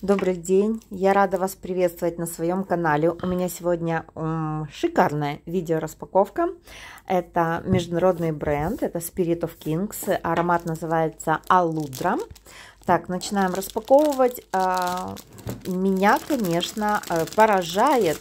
Добрый день! Я рада вас приветствовать на своем канале. У меня сегодня м, шикарная видеораспаковка. Это международный бренд, это Spirit of Kings. Аромат называется Алудра. Так, начинаем распаковывать. А, меня, конечно, э, поражает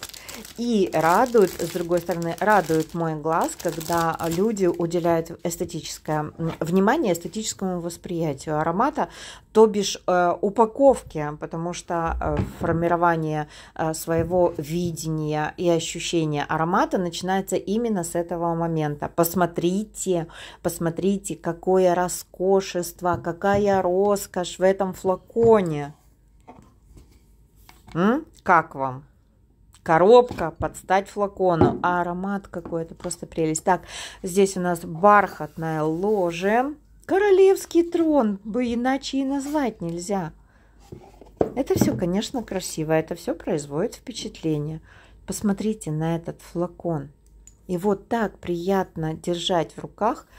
и радует, с другой стороны, радует мой глаз, когда люди уделяют эстетическое внимание эстетическому восприятию аромата, то бишь э, упаковке, потому что э, формирование э, своего видения и ощущения аромата начинается именно с этого момента. Посмотрите, посмотрите, какое роскошество, какая роскошь в этом флаконе. М? Как вам? коробка под стать флакону. А аромат какой-то просто прелесть. Так, здесь у нас бархатное ложе. Королевский трон, бы иначе и назвать нельзя. Это все, конечно, красиво, это все производит впечатление. Посмотрите на этот флакон. И вот так приятно держать в руках –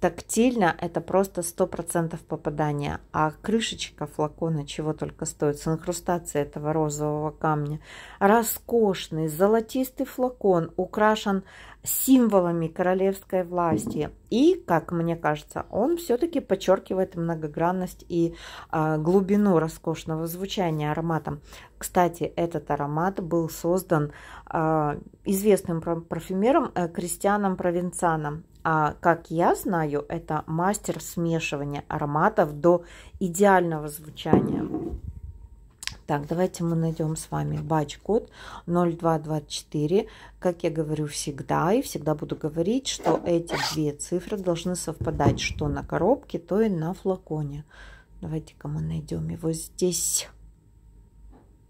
тактильно это просто 100% попадания, а крышечка флакона чего только стоит, с инкрустацией этого розового камня. Роскошный золотистый флакон украшен символами королевской власти. И, как мне кажется, он все-таки подчеркивает многогранность и э, глубину роскошного звучания аромата. Кстати, этот аромат был создан э, известным парфюмером э, Кристианом Провенцаном. А, как я знаю, это мастер смешивания ароматов до идеального звучания. Так, давайте мы найдем с вами бач-код 0224. Как я говорю всегда и всегда буду говорить, что эти две цифры должны совпадать что на коробке, то и на флаконе. Давайте-ка мы найдем его здесь.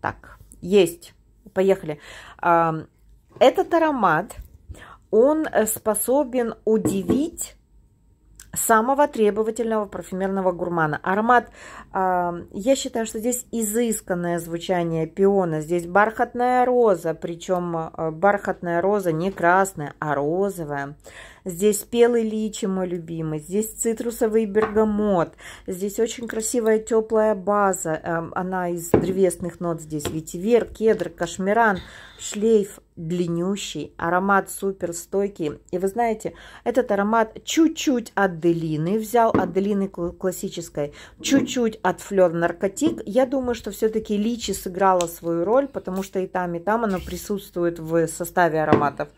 Так, есть. Поехали. Этот аромат он э, способен удивить самого требовательного парфюмерного гурмана. Аромат, э, я считаю, что здесь изысканное звучание пиона, здесь бархатная роза, причем э, бархатная роза не красная, а розовая. Здесь спелый личи, мой любимый. Здесь цитрусовый бергамот. Здесь очень красивая теплая база. Эм, она из древесных нот здесь. Ветивер, кедр, кашмиран, шлейф длиннющий, аромат супер стойкий. И вы знаете, этот аромат чуть-чуть от Делины взял, от Делины классической, чуть-чуть от Флер Наркотик. Я думаю, что все-таки личи сыграла свою роль, потому что и там, и там оно присутствует в составе ароматов.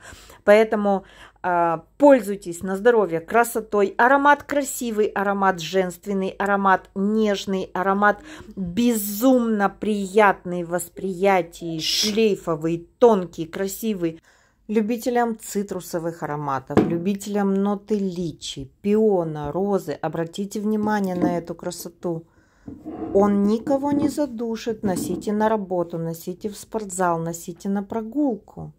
Поэтому а, пользуйтесь на здоровье красотой. Аромат красивый, аромат женственный, аромат нежный, аромат безумно приятный в восприятии, шлейфовый, тонкий, красивый. Любителям цитрусовых ароматов, любителям ноты личи, пиона, розы, обратите внимание на эту красоту. Он никого не задушит. Носите на работу, носите в спортзал, носите на прогулку.